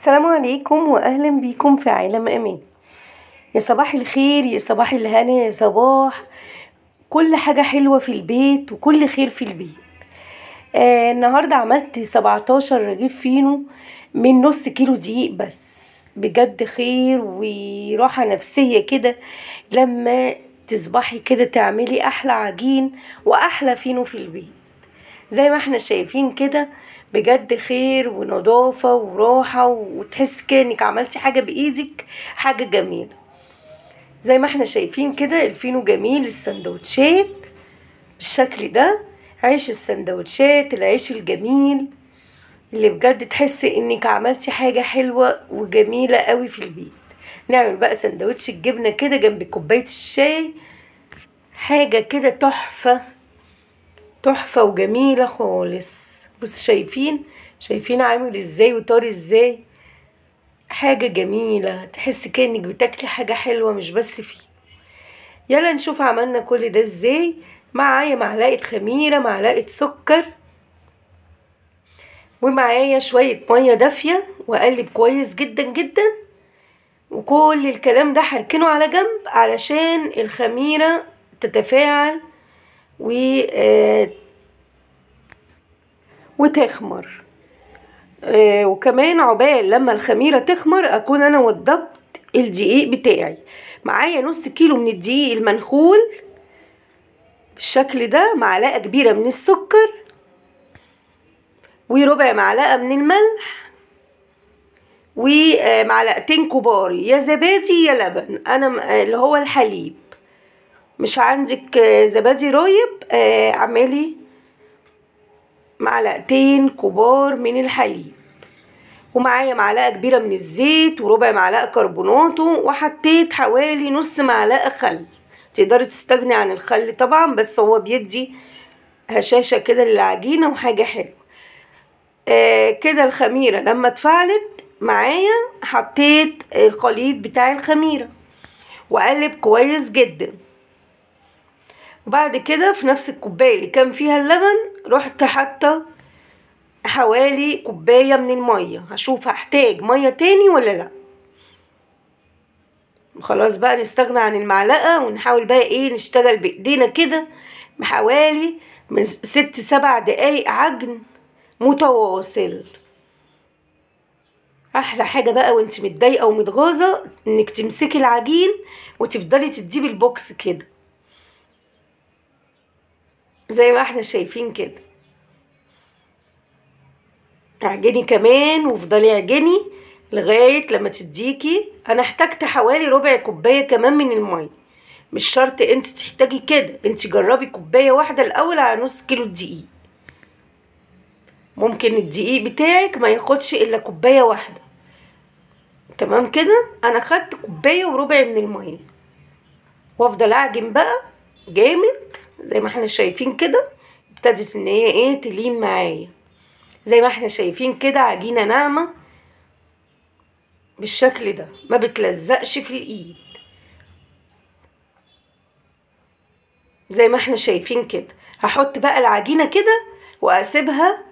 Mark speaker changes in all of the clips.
Speaker 1: السلام عليكم واهلا بيكم في عالم امان يا صباح الخير يا صباح الهنا يا صباح كل حاجة حلوة في البيت وكل خير في البيت آه النهاردة عملت 17 رغيف فينو من نص كيلو دقيق بس بجد خير وراحة نفسية كده لما تصبحي كده تعملي أحلى عجين وأحلى فينو في البيت زي ما احنا شايفين كده بجد خير ونضافة وراحة وتحس كأنك عملتي حاجة بإيدك حاجة جميلة زي ما احنا شايفين كده الفينو جميل السندوتشات بالشكل ده عيش السندوتشات العيش الجميل اللي بجد تحس انك عملتي حاجة حلوة وجميلة قوي في البيت نعمل بقى سندوتش الجبنة كده جنب كوباية الشاي حاجة كده تحفة تحفة وجميلة خالص بس شايفين شايفين عامل ازاي وطار ازاي حاجة جميلة تحس كأنك بتاكلي حاجة حلوة مش بس فيه يلا نشوف عملنا كل ده ازاي معايا معلقة خميرة معلقة سكر ومعايا شوية مية دافية واقلب كويس جدا جدا وكل الكلام ده هركنه على جنب علشان الخميرة تتفاعل و آه، وتخمر آه، وكمان عقبال لما الخميرة تخمر أكون أنا وضبت الدقيق بتاعي معايا نص كيلو من الدقيق المنخول بالشكل ده معلقة كبيرة من السكر وربع معلقة من الملح ومعلقتين آه، كبار يا زبادي يا لبن أنا اللي هو الحليب مش عندك آه، زبادي رايب آه، اعملي معلقتين كبار من الحليب ومعايا معلقه كبيره من الزيت وربع معلقه كربوناتو وحطيت حوالي نص معلقه خل تقدري تستغني عن الخل طبعا بس هو بيدي هشاشه كده للعجينه وحاجه حلوه آه كده الخميره لما اتفعلت معايا حطيت الخليط بتاع الخميره وقلب كويس جدا وبعد كده في نفس الكوبايه اللي كان فيها اللبن رحت حاطه حوالي كوبايه من الميه هشوف هحتاج ميه تاني ولا لا خلاص بقى نستغنى عن المعلقه ونحاول بقى ايه نشتغل بايدينا كده حوالي من ست سبع دقايق عجن متواصل احلى حاجه بقى وانت متضايقه ومتغاظه انك تمسكي العجين وتفضلي تديه بالبوكس كده زي ما احنا شايفين كده اعجني كمان وافضلي اعجني لغاية لما تديكي انا احتجت حوالي ربع كوباية كمان من المية مش شرط انت تحتاجي كده انت جربي كوباية واحدة الاول على نص كيلو دقيق ممكن الدقيق بتاعك ما ياخدش الا كوباية واحدة تمام كده انا خدت كوباية وربع من المية وافضل اعجن بقى جامد زي ما احنا شايفين كده ابتدت ان هي ايه تلين معايا زي ما احنا شايفين كده عجينة ناعمة بالشكل ده ما بتلزقش في الايد زي ما احنا شايفين كده هحط بقى العجينة كده واسيبها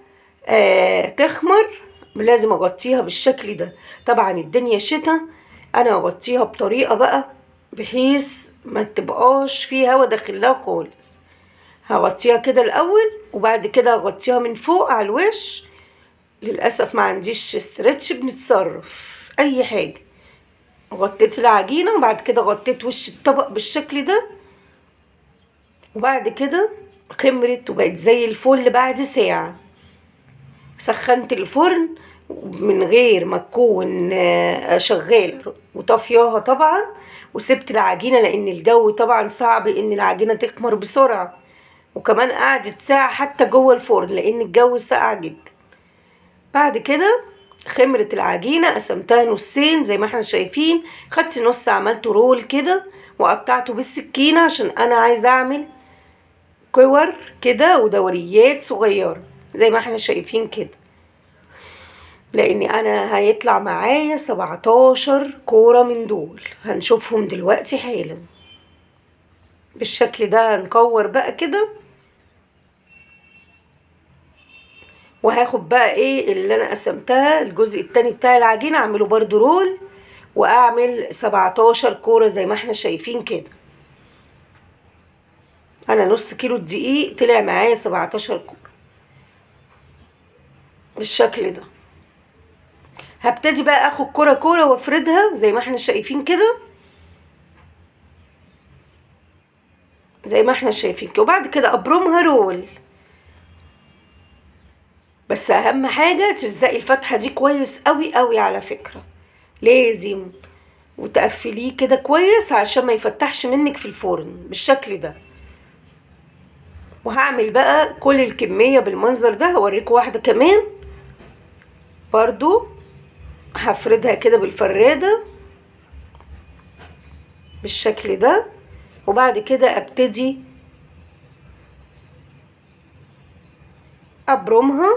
Speaker 1: آه تخمر لازم اغطيها بالشكل ده طبعا الدنيا شتا انا اغطيها بطريقة بقى بحيث ما تبقاش فيه هوا داخلها خالص هغطيها كده الاول وبعد كده هغطيها من فوق على الوش للاسف ما عنديش استرتش بنتصرف اي حاجه غطيت العجينه وبعد كده غطيت وش الطبق بالشكل ده وبعد كده خمرت وبقت زي الفل بعد ساعه سخنت الفرن من غير ما تكون آه، شغاله وطافياها طبعا وسبت العجينه لان الجو طبعا صعب ان العجينه تخمر بسرعه وكمان قعدت ساعة حتى جوه الفرن لأن الجو ساقع جدا بعد كده خمرة العجينة قسمتها نصين زي ما احنا شايفين خدت نص عملته رول كده وقطعته بالسكينة عشان أنا عايزة أعمل كور كده ودوريات صغيرة زي ما احنا شايفين كده لأن أنا هيطلع معايا سبعتاشر كورة من دول هنشوفهم دلوقتي حالا بالشكل ده هنكور بقى كده وهاخد بقى ايه اللي انا قسمتها الجزء التاني بتاع العجينة اعمله برضو رول واعمل 17 كورة زي ما احنا شايفين كده انا نص كيلو الدقيق طلع معايا 17 كورة بالشكل ده هبتدي بقى اخد كرة كرة وافردها زي ما احنا شايفين كده زي ما احنا شايفين كده وبعد كده ابرمها رول بس اهم حاجه تلزقي الفتحه دي كويس قوي قوي على فكره لازم وتقفليه كده كويس علشان ما يفتحش منك في الفرن بالشكل ده وهعمل بقى كل الكميه بالمنظر ده هوريكم واحده كمان برضو هفردها كده بالفراده بالشكل ده وبعد كده ابتدي ابرمها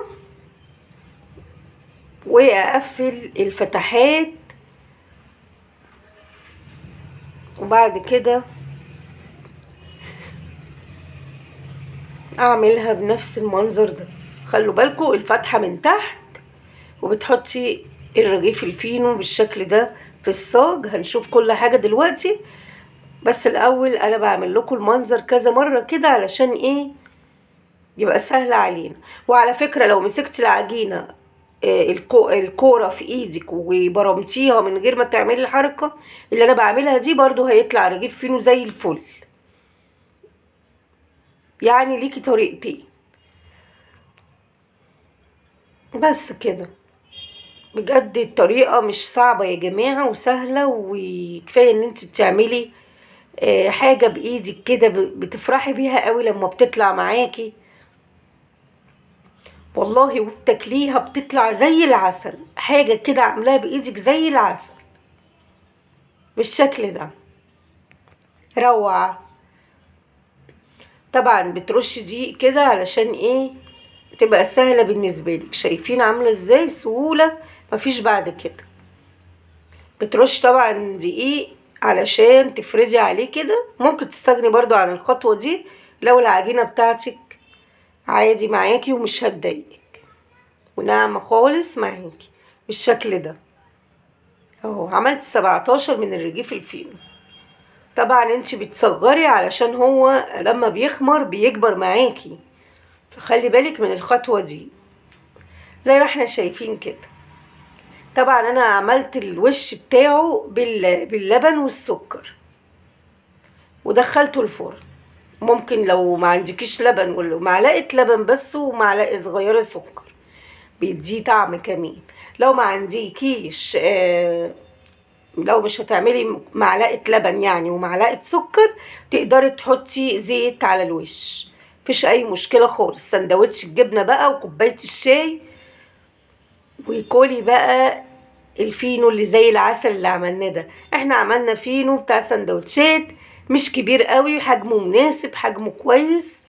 Speaker 1: واقفل الفتحات وبعد كده اعملها بنفس المنظر ده خلوا بالكم الفتحه من تحت وبتحطي الرغيف الفينو بالشكل ده في الصاج هنشوف كل حاجه دلوقتي بس الاول انا بعمل لكم المنظر كذا مره كده علشان ايه يبقى سهل علينا وعلى فكره لو مسكت العجينه آه، الكوره في ايدك وبرمتيها من غير ما تعملي الحركه اللي انا بعملها دي برضو هيطلع رغيف فينو زي الفل يعني ليكي طريقتين بس كده بجد الطريقه مش صعبه يا جماعه وسهله وكفايه ان انت بتعملي آه، حاجه بايدك كده بتفرحي بيها قوي لما بتطلع معاكي والله وبتاكليها بتطلع زي العسل حاجة كده عاملاها بايدك زي العسل بالشكل ده روعة طبعا بترش دي كده علشان ايه تبقى سهلة بالنسبة لك شايفين عاملة ازاي سهولة مفيش بعد كده بترش طبعا دقيق علشان تفردي عليه كده ممكن تستغني برضو عن الخطوة دي لو العجينة بتاعتك عادي معاكي ومش هتضايقك وناعمة خالص معاكي بالشكل ده اهو عملت سبعتاشر من الرجيف الفينو طبعا انت بتصغري علشان هو لما بيخمر بيكبر معاكي فخلي بالك من الخطوة دي زي ما احنا شايفين كده طبعا انا عملت الوش بتاعه باللبن والسكر ودخلته الفرن ممكن لو ما عندكيش لبن قولوا معلقه لبن بس ومعلقه صغيره سكر بيديه طعم كمان لو ما عندكيش آه، لو مش هتعملي معلقه لبن يعني ومعلقه سكر تقدري تحطي زيت على الوش مفيش اي مشكله خالص سندوتش الجبنه بقى وكوبايه الشاي وكولي بقى الفينو اللي زي العسل اللي عملناه ده احنا عملنا فينو بتاع سندوتشات مش كبير قوي حجمه مناسب حجمه كويس